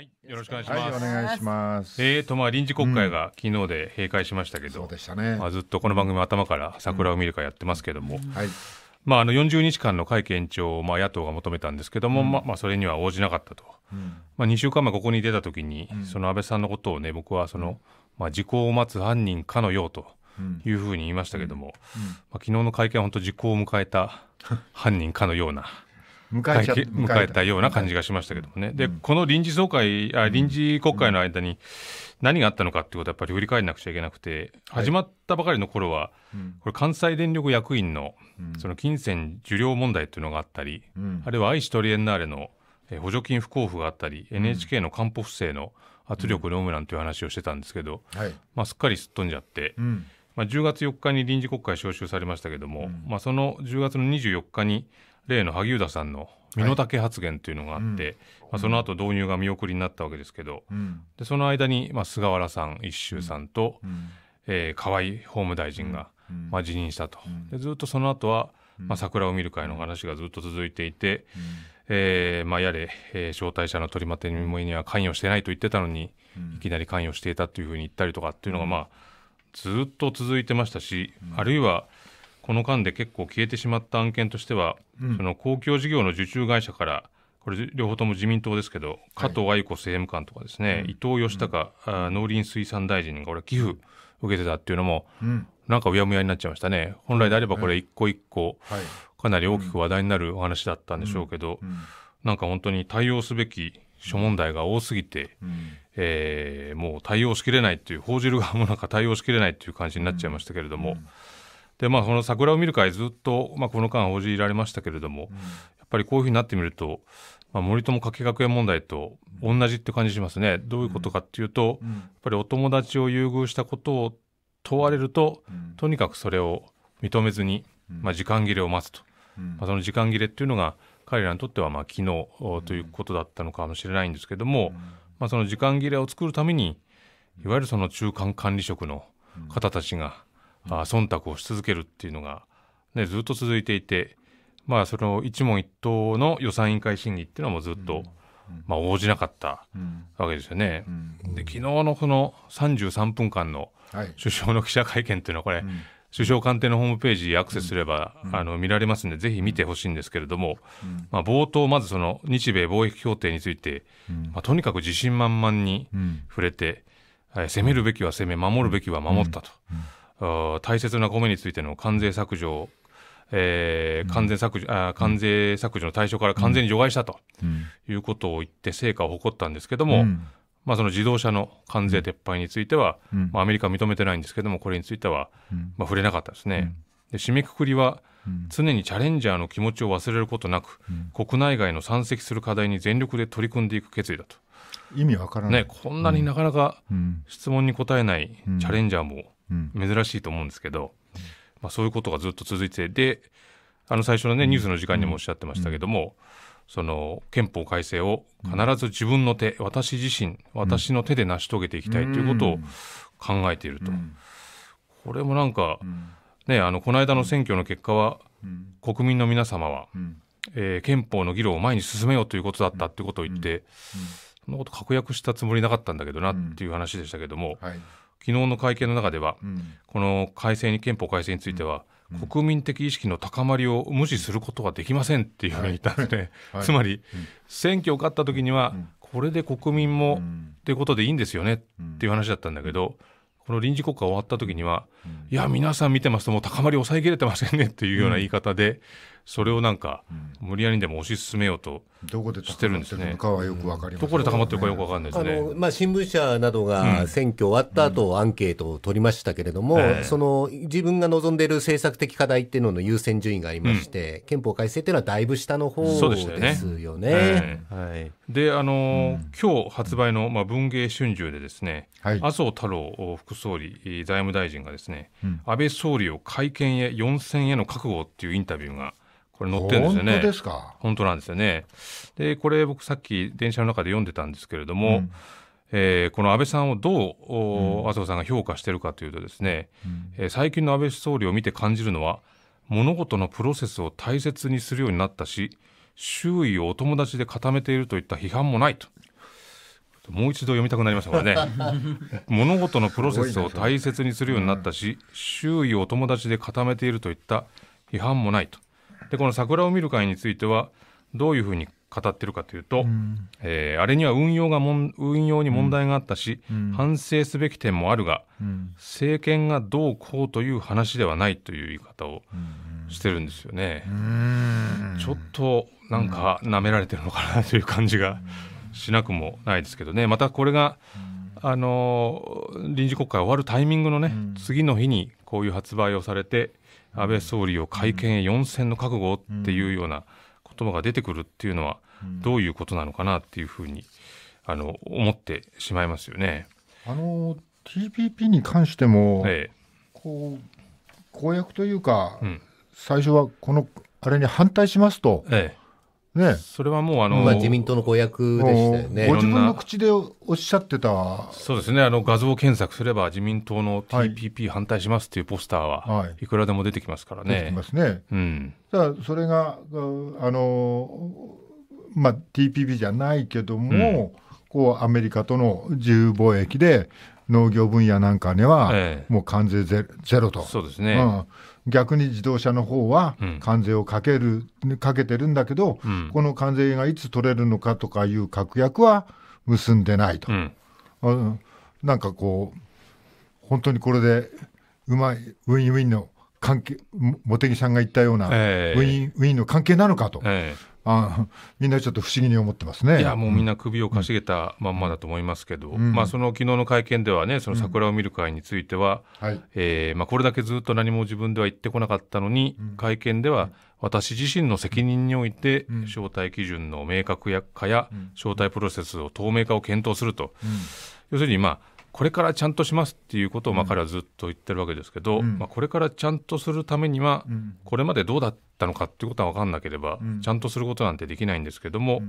はい、よろしくお願いします。はい、お願いします。えーとまあ臨時国会が昨日で閉会しましたけど、うん、そうでしたね。まあずっとこの番組頭から桜を見るかやってますけども、うんうん、はい。まあ、あの40日間の会期延長をまあ野党が求めたんですけども、うん、まあ、まあそれには応じなかったと、うん、まあ、2週間前ここに出た時に、うん、その安倍さんのことをね僕はその、まあ、時効を待つ犯人かのようというふうに言いましたけども、まあ、昨日の会見は本当時効を迎えた犯人かのような迎え迎えたような感じがしましたけどもね、で、うん、この臨時総会あ、臨時国会の間に何があったのかってことはやっぱり振り返らなくちゃいけなくて、はい、始まったばかりの頃は、これ、関西電力役員のその金銭受領問題っていうのがあったり、うん、あるいは愛知トリエンナーレの補助金不交付があったり、NHK の還付不正の圧力の有ムなんていう話をしてたんですけど、はい、まあ、すっかりすっ飛んじゃって。まあ、10月4日に臨時国会召集されましたけれども、まあ、その10月の24日に例の萩生田さんの身の丈発言というのがあって、はいうん、まあ、その後導入が見送りになったわけですけど、うん、でその間に、まあ、菅原さん一周さんと、うん、えー、河合法務大臣が、まあ、辞任したと、でずっとその後は、まあ、桜を見る会の話がずっと続いていて、うん、えー、まあ、やれ、えー、招待者の取りまとめには関与してないと言ってたのに、いきなり関与していたというふうに言ったりとかっていうのが、まあ、ずっと続いてましたし、あるいは、この間で結構消えてしまった案件としては、うん、その公共事業の受注会社からこれ両方とも自民党ですけど、加藤鮎子政務官とかですね、はい、伊藤義孝、うん、農林水産大臣が俺寄付受けてたっていうのも、うん、なんかうやむやになっちゃいましたね。本来であればこれ一個一個、かなり大きく話題になるお話だったんでしょうけど、うんなんか本当に対応すべき諸問題が多すぎて、うん、えー、もう対応しきれないっていう報じる側もなんか対応しきれないっていう感じになっちゃいましたけれども、うんでまあこの桜を見る会ずっと、まあ、この間報じられましたけれども、うん、やっぱりこういうふうになってみると、まあ、森友加計学園問題と同じって感じしますね。どういうことかっていうと、うん、やっぱりお友達を優遇したことを問われると、うん、とにかくそれを認めずに、まあ、時間切れを待つと、まあ、その時間切れっていうのが彼らにとってはまあ昨日ということだったのかもしれないんですけども、まあ、その時間切れを作るためにいわゆるその中間管理職の方たちが、あ忖度をし続けるっていうのが、ね、ずっと続いていて、まあ、その一問一答の予算委員会審議っていうのもずっと、まあ、応じなかったわけですよね。で昨日のこの33分間の首相の記者会見っていうのはこれ、首相官邸のホームページにアクセスすれば、あの見られますのでぜひ見てほしいんですけれども、まあ、冒頭まずその日米貿易協定について、まあ、とにかく自信満々に触れて、う攻めるべきは攻め守るべきは守ったと。大切な米についての関税削除、えー、関税削除、あ関税削除の対象から完全に除外したと、いうことを言って成果を誇ったんですけども、うん、まあ、その自動車の関税撤廃については、うん、まあ、アメリカは認めてないんですけどもこれについては、まあ、触れなかったですね。で締めくくりは、常にチャレンジャーの気持ちを忘れることなく、国内外の山積する課題に全力で取り組んでいく決意だと意味わからない、ね、こんなになかなか質問に答えないチャレンジャーも、珍しいと思うんですけど、うん、まあ、そういうことがずっと続いてであの最初の、ね、ニュースの時間にもおっしゃってましたけども、その憲法改正を必ず自分の手、私自身私の手で成し遂げていきたいということを考えていると、これもなんか、ね、あのこの間の選挙の結果は、国民の皆様は、えー、憲法の議論を前に進めようということだったということを言って、そんなこと確約したつもりなかったんだけどなっていう話でしたけども、はい、昨日の会見の中では、うん、この改正に憲法改正については、うん、国民的意識の高まりを無視することはできませんっていうふうに言ったんですね、はい、つまり、うん、選挙を勝った時には、これで国民も、うん、っていうことでいいんですよねっていう話だったんだけど、この臨時国会終わった時には、いや皆さん見てますともう高まり抑えきれてませんねっていうような言い方で、それをなんか、無理やりでも推し進めようとしてるんですね。どこで高まってるのか、ね、どこで高まってるかよくわかんないですね。あまあ、新聞社などが選挙終わった後、うん、アンケートを取りましたけれども、うん、その自分が望んでいる政策的課題っていうのの優先順位がありまして、うん、憲法改正っていうのはだいぶ下の方ですよね。はい。で、あのーうん、今日発売の、まあ、文芸春秋でですね、はい、麻生太郎副総理財務大臣がですね、安倍総理を会見へ四選への覚悟っていうインタビューがこれ載ってるんですよね。本当ですか。本当なんですよね。で、これ僕さっき電車の中で読んでたんですけれども、うん、えー、この安倍さんをどう、うん、麻生さんが評価しているかというとですね、うん、えー、最近の安倍総理を見て感じるのは、物事のプロセスを大切にするようになったし、周囲をお友達で固めているといった批判もないと。もう一度読みたくなりましたこれね 物事のプロセスを大切にするようになったし、周囲をお友達で固めているといった批判もないとでこの桜を見る会についてはどういうふうに語ってるかというと、うん、えー、あれには運用がもん運用に問題があったし、うん、反省すべき点もあるが、うん、政権がどうこうという話ではないという言い方をしてるんですよね。ちょっとなんか舐められてるのかなという感じがしなくもないですけどね。またこれが、あの臨時国会終わるタイミングのね、うん、次の日にこういう発売をされて、安倍総理を会見へ4選の覚悟っていうような言葉が出てくるっていうのは、どういうことなのかなっていうふうにあの思ってしまいますよね。あの TPP に関しても、ええ、こう公約というか、うん、最初はこのあれに反対しますと。ええね、それはもうあの、まあ、自民党の公約でしたよね。ご自分の口でおっしゃってたそうですねあの、画像検索すれば、自民党の TPP 反対しますっていうポスターは、いくらでも出てきますからね。はい、出てきますね。うん、だそれがあの、まあ、TPP じゃないけども、うん、こうアメリカとの自由貿易で、農業分野なんかには、もう関税ゼロと。そうですね、うん、逆に自動車の方は関税をかける、うん、かけてるんだけど、うん、この関税がいつ取れるのかとかいう確約は結んでないと、うん、なんかこう、本当にこれでうまい、ウィンウィンの関係、茂木さんが言ったような、ウィンウィンの関係なのかと、えあみんなちょっと不思議に思ってますねいやもうみんな首をかしげたまんまだと思いますけど、うん、まあ、その昨日の会見ではねその桜を見る会については、うんはい、えー、まあ、これだけずっと何も自分では言ってこなかったのに、うん、会見では私自身の責任において、招待基準の明確化や招待プロセスを透明化を検討すると、要するにまあこれからちゃんとしますっていうことをまあ彼はずっと言ってるわけですけど、うん、まあ、これからちゃんとするためには、これまでどうだったのかっていうことは分かんなければ、ちゃんとすることなんてできないんですけども、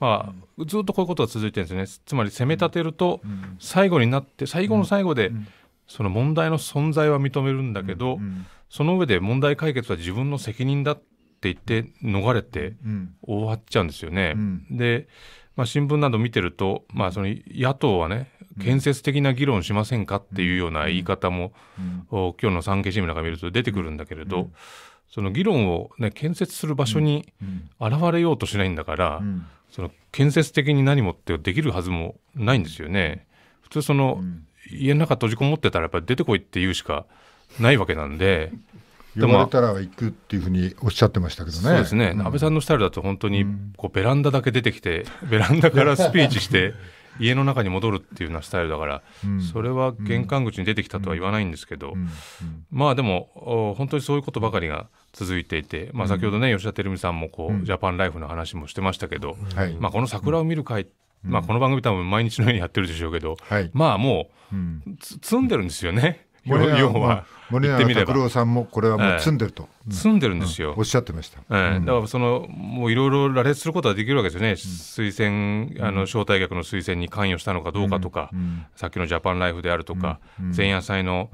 まあ、ずっとこういうことが続いてるんですねつまり攻め立てると最後になって最後の最後で、その問題の存在は認めるんだけど、その上で問題解決は自分の責任だって言って逃れて終わっちゃうんですよね。で、まあ、新聞など見てると、まあ、その野党はね建設的な議論しませんかっていうような言い方も、今日の産経新聞なんか見ると出てくるんだけれど、その議論を、ね、建設する場所に現れようとしないんだから、その建設的に何もってできるはずもないんですよね。普通その、家の中閉じこもってたらやっぱり出てこいって言うしかないわけなんで。呼ばれたら行くっていうふうにおっしゃってましたけどね。そうですね。安倍さんのスタイルだと本当にこうベランダだけ出てきて、ベランダからスピーチして 家の中に戻るっていうようなスタイルだから、それは玄関口に出てきたとは言わないんですけど、まあでも本当にそういうことばかりが続いていて、まあ、先ほどね、吉田照美さんもこう、ジャパンライフの話もしてましたけど、まあ、この桜を見る会まあ、この番組多分毎日のようにやってるでしょうけど、まあもう、うん、積んでるんですよね、要は。森永拓郎さんもこれはもう積んでると、え積んでるんですよ、うん、おっしゃってました、ええうん、だからそのもういろいろ羅列することはできるわけですよね、うん、推薦あの招待客の推薦に関与したのかどうかとか、さっきのジャパンライフであるとか、前夜祭の、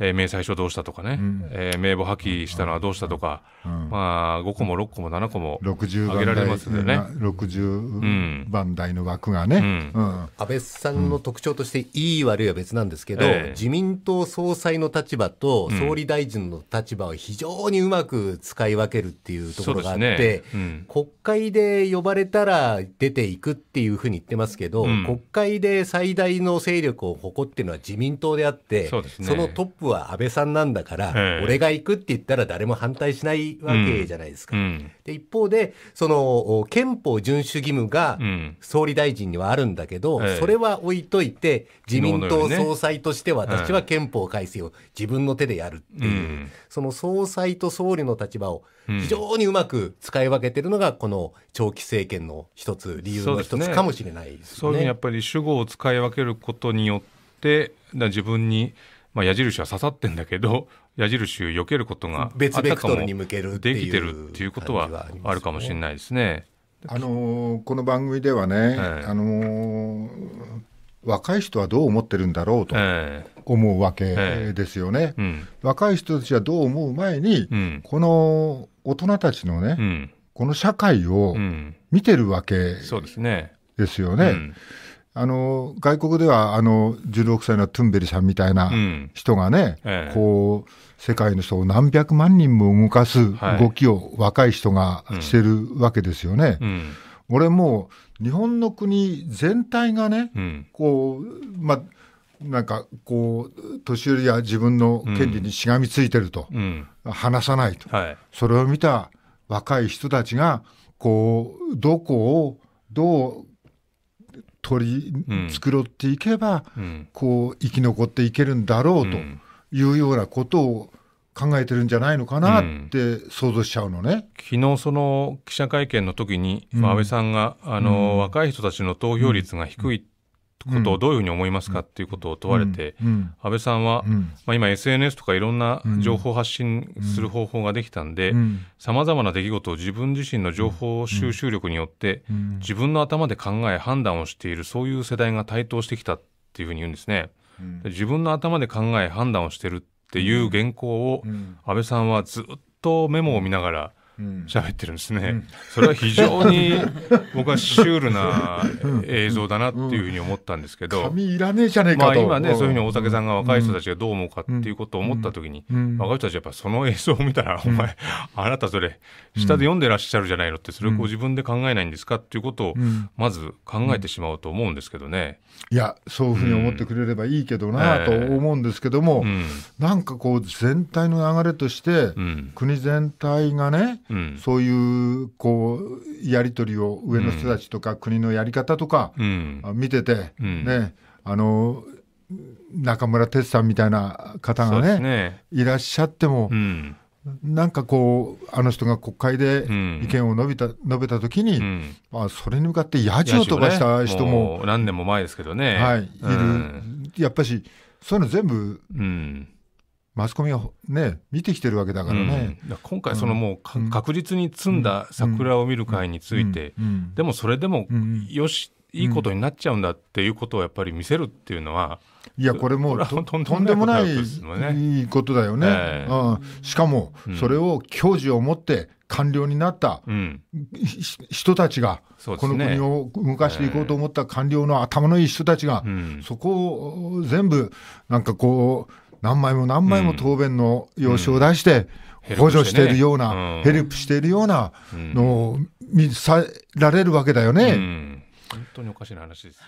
えー、明細書どうしたとかね、うん、えー、名簿破棄したのはどうしたとか、うん、まあ、5個も6個も7個も挙げられますんでね60番台の枠がね、安倍さんの特徴として、いい悪いは別なんですけど、自民党総裁の立場とと総理大臣の立場を非常にうまく使い分けるっていうところがあって、ねうん、国会で呼ばれたら出ていくっていうふうに言ってますけど、うん、国会で最大の勢力を誇ってるのは自民党であって、そ、ね,、のトップは安倍さんなんだから、俺が行くって言ったら誰も反対しないわけじゃないですか。で一方でその憲法遵守義務が総理大臣にはあるんだけど、それは置いといて自民党総裁として私は憲法改正を自分の手手でやるっていう、うん、その総裁と総理の立場を非常にうまく使い分けてるのが、この長期政権の一つ、理由の一つかもしれない、す、ね、そういうふうにやっぱり主語を使い分けることによって、自分に、まあ、矢印は刺さってんだけど、矢印を避けることが別ベクトルに向けるできてるっていうことはあるかもしれないですね。あのー、この番組ではね、はい、あのー、若い人はどう思ってるんだろうと思うわけですよね。えーえーうん、若い人たちはどう思う前に、うん、この大人たちのね、うん、この社会を見てるわけですよね。あの外国ではあの16歳のトゥンベリさんみたいな人がね、えー、こう世界の人を何百万人も動かす動きを若い人がしてるわけですよね。はい俺もう日本の国全体がね、うん、こうまあなんかこう年寄りや自分の権利にしがみついてると、うん話さないと、はい、それを見た若い人たちがこうどこをどう取り繕っていけば、こう生き残っていけるんだろうというようなことを考えてるんじゃないのかなって想像しちゃうのね、うん、昨日その記者会見の時に、安倍さんがあの、うん、若い人たちの投票率が低いことをどういうふうに思いますかっていうことを問われて、安倍さんは、まあ、今 SNS とかいろんな情報発信する方法ができたんでさまざまな出来事を自分自身の情報収集力によって自分の頭で考え判断をしているそういう世代が台頭してきたっていうふうに言うんですね。自分の頭で考え判断をしてるっていう原稿を安倍さんはずっとメモを見ながら喋ってるんですね、うん、それは非常に 僕はシュールな映像だなっていうふうに思ったんですけど、髪いらねえじゃねえかと、まあ、今ねそういうふうに大竹さんが若い人たちがどう思うかっていうことを思った時に、若い人たちやっぱその映像を見たら、お前あなたそれ下で読んでらっしゃるじゃないのってそれをご自分で考えないんですかっていうことをまず考えてしまうと思うんですけどね。いやそういうふうに思ってくれればいいけどなと思うんですけども、えーうん、なんかこう全体の流れとして、国全体がねうん、そういうこうやり取りを上の人たちとか、国のやり方とか、見てて、ねあの中村哲さんみたいな方がね、ね、いらっしゃっても、うん、なんかこうあの人が国会で意見を述べた,、述べた時に、うん、まあ、それに向かってやじを飛ばした人も、ね、も何年も前ですけどね、はい、いる、うん、やっぱしそういうの全部、うんマスコミは、ね見てきてるわけだからね、うん、ら今回そのもう、うん、確実に積んだ桜を見る会について、うん、でもそれでもよし、いいことになっちゃうんだっていうことをやっぱり見せるっていうのは、いやこれもとんでもないことだよね、えー、しかもそれを矜持を持って官僚になった、人たちが、ね、この国を動かしていこうと思った官僚の頭のいい人たちが、えー、そこを全部なんかこう何枚も何枚も答弁の用紙を出して、補助しているような、ヘルプしているようなのを見さられるわけだよね。本当におかしな話です。